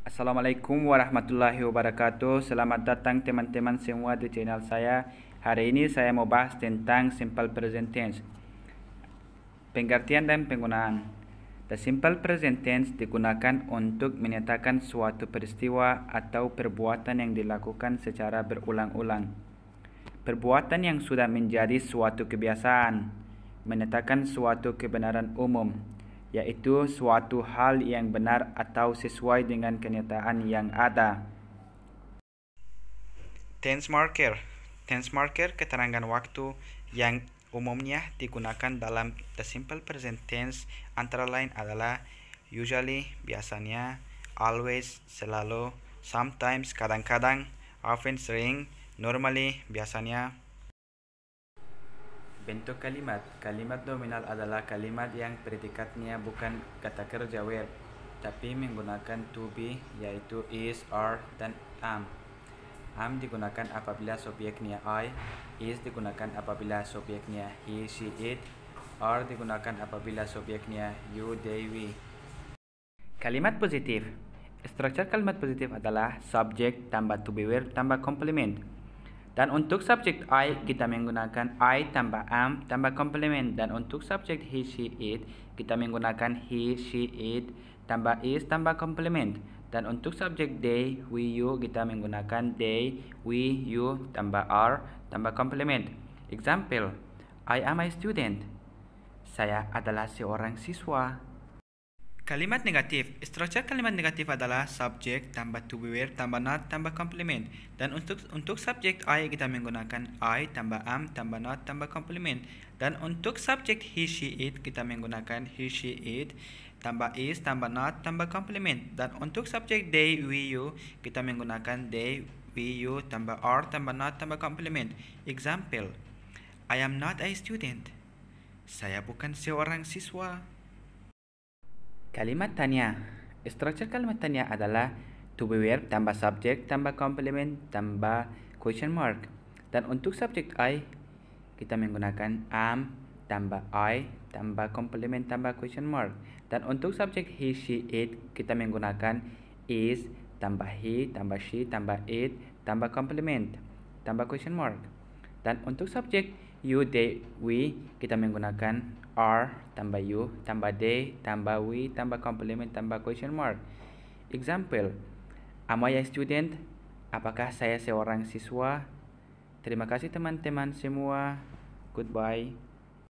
Assalamualaikum warahmatullahi wabarakatuh Selamat datang teman-teman semua di channel saya Hari ini saya mau bahas tentang simple present tense Pengertian dan penggunaan The simple present tense digunakan untuk menyatakan suatu peristiwa atau perbuatan yang dilakukan secara berulang-ulang Perbuatan yang sudah menjadi suatu kebiasaan Menyatakan suatu kebenaran umum yaitu suatu hal yang benar atau sesuai dengan kenyataan yang ada. Tense marker. Tense marker keterangan waktu yang umumnya digunakan dalam the simple present tense antara lain adalah usually, biasanya, always, selalu, sometimes, kadang-kadang, often, sering, normally, biasanya, Bentuk kalimat Kalimat nominal adalah kalimat yang predikatnya bukan kata kerja web tapi menggunakan to be yaitu is, are, dan am. Am digunakan apabila subjeknya I, is digunakan apabila subjeknya he, she, it, are digunakan apabila subjeknya you, they, we. Kalimat positif Struktur kalimat positif adalah subjek tambah to be verb tambah complement. Dan untuk subjek I kita menggunakan I tambah am tambah komplement dan untuk subjek he she it kita menggunakan he she it tambah is tambah komplement dan untuk subjek they we you kita menggunakan they we you tambah are tambah komplement. Example I am a student. Saya adalah seorang siswa. Kalimat negatif. Struktur kalimat negatif adalah subjek tambah to be where tambah not tambah complement. Dan untuk untuk subjek I kita menggunakan I tambah am tambah not tambah complement. Dan untuk subjek he she it kita menggunakan he she it tambah is tambah not tambah complement. Dan untuk subjek they we you kita menggunakan they we you tambah are tambah not tambah complement. Example. I am not a student. Saya bukan seorang siswa. Kalimat tanya. Structure kalimat tanya adalah to be verb tambah subject tambah complement tambah question mark. Dan untuk subject I, kita menggunakan am tambah I tambah complement tambah question mark. Dan untuk subject he, she, it, kita menggunakan is tambah he tambah she tambah it tambah complement tambah question mark. Dan untuk subject you they we kita menggunakan are tambah you tambah they tambah we tambah complement tambah question mark example am I a student apakah saya seorang siswa terima kasih teman-teman semua goodbye